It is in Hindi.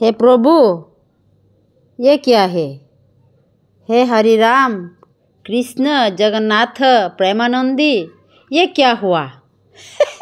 हे प्रभु ये क्या है हे हरि राम कृष्ण जगन्नाथ प्रेमानंदी ये क्या हुआ